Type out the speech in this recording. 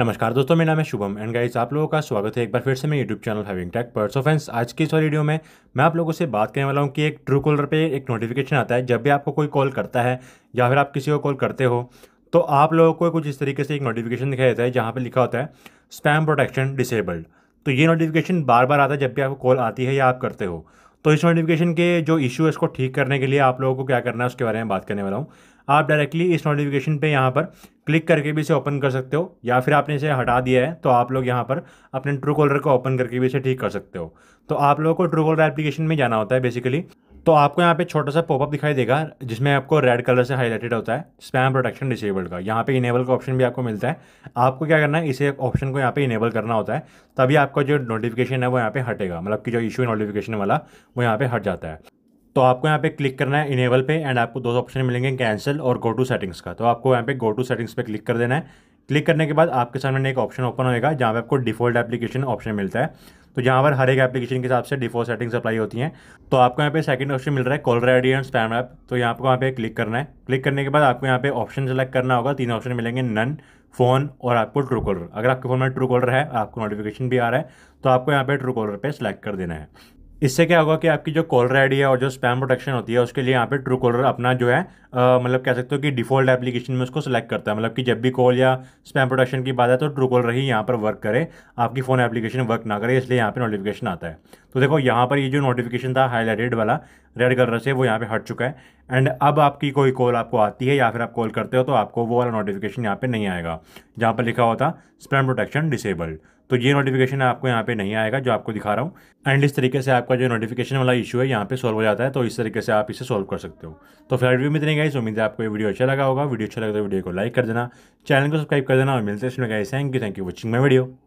नमस्कार दोस्तों मेरा नाम है शुभम एंड गाइस आप लोगों का स्वागत है एक बार फिर से मेरे यूट्यूब चैनल हैविंग टेक पर सो फ्रेंड्स आज की इस वीडियो में मैं आप लोगों से बात करने वाला हूँ कि एक ट्रू कॉलर पे एक नोटिफिकेशन आता है जब भी आपको कोई कॉल करता है या फिर आप किसी को कॉल करते हो तो आप लोगों को कुछ इस तरीके से एक नोटिफिकेशन दिखाई देता है जहाँ पर लिखा होता है स्पैम प्रोटेक्शन डिसेबल्ड तो ये नोटिफिकेशन बार बार आता है जब भी आपको कॉल आती है या आप करते हो तो इस नोटिफिकेशन के जो इशू है इसको ठीक करने के लिए आप लोगों को क्या करना है उसके बारे में बात करने वाला हूँ आप डायरेक्टली इस नोटिफिकेशन पे यहाँ पर क्लिक करके भी इसे ओपन कर सकते हो या फिर आपने इसे हटा दिया है तो आप लोग यहाँ पर अपने ट्रू कॉलर को ओपन करके भी इसे ठीक कर सकते हो तो आप लोगों को ट्रू कॉलर एप्लीकेशन में जाना होता है बेसिकली तो आपको यहाँ पे छोटा सा पॉपअप दिखाई देगा जिसमें आपको रेड कलर से हाईलाइटेड होता है स्पैम प्रोटेक्शन डिसेबल्ड का यहाँ पे इनेबल का ऑप्शन भी आपको मिलता है आपको क्या करना है इसे ऑप्शन को यहाँ पे इनेबल करना होता है तभी आपका जो नोटिफिकेशन है वो यहाँ पे हटेगा मतलब कि जो इशू नोटिफिकेशन वाला वो यहाँ पे हट जाता है तो आपको यहाँ पे क्लिक करना है इनेबल पे एंड आपको दो ऑप्शन मिलेंगे कैंसिल और गो टू सेटिंग्स का तो आपको यहाँ पे गो टू सेटिंग्स पे क्लिक कर देना है क्लिक करने के बाद आपके सामने एक ऑप्शन ओपन होएगा जहाँ पे आपको डिफ़ॉल्ट एप्लीकेशन ऑप्शन मिलता है तो यहाँ पर हर एक एप्लीकेशन के हिसाब से डिफॉल्ट सेटिंग्स अप्लाई होती हैं तो आपको यहाँ पे सेकंड ऑप्शन मिल रहा है caller ID and spam app तो यहाँ आपको यहाँ पे क्लिक करना है क्लिक करने के बाद आपको यहाँ पे ऑप्शन सेलेक्ट करना होगा तीन ऑप्शन मिलेंगे नन फ़ोन और आपको ट्रू कॉलर अगर आपके फ़ोन में ट्रू कॉलर है आपको नोटिफिकेशन भी आ रहा है तो आपको यहाँ पे ट्रू कॉलर पर सेलेक्ट कर देना है इससे क्या होगा कि आपकी जो कॉलर आई डी है और जो स्पैम प्रोटेक्शन होती है उसके लिए यहाँ पे ट्रू कॉलर अपना जो है मतलब कह सकते हो कि डिफॉल्ट एप्लीकेशन में उसको सेलेक्ट करता है मतलब कि जब भी कॉल या स्पैम प्रोटेक्शन की बात है तो ट्रू कॉलर ही यहाँ पर वर्क करे आपकी फ़ोन एप्लीकेशन वर्क ना करे इसलिए यहाँ पर नोटिफिकेशन आता है तो देखो यहाँ पर ये जो नोटिफिकेशन था हाईलाइटेड वाला रेड कलर से वो यहाँ पे हट चुका है एंड अब आपकी कोई कॉल आपको आती है या फिर आप कॉल करते हो तो आपको वो वाला नोटिफिकेशन यहाँ पे नहीं आएगा जहाँ पर लिखा होता स्पैम प्रोटेक्शन डिसेबल्ड तो ये नोटिफिकेशन आपको यहाँ पे नहीं आएगा जो आपको दिखा रहा हूँ एंड इस तरीके से आपका जो नोटिफिकेशन वाला इशू है यहाँ पे सॉल्व हो जाता है तो इस तरीके से आप इसे सॉल्व कर सकते हो तो फिर वीडियो में इतने गई उम्मीद है आपको ये वीडियो अच्छा लगा होगा वीडियो अच्छा लगा तो वीडियो को लाइक कर देना चैनल को सब्सक्राइब कर देना और मिलते हैं इसमें गए thank you thank you watching my video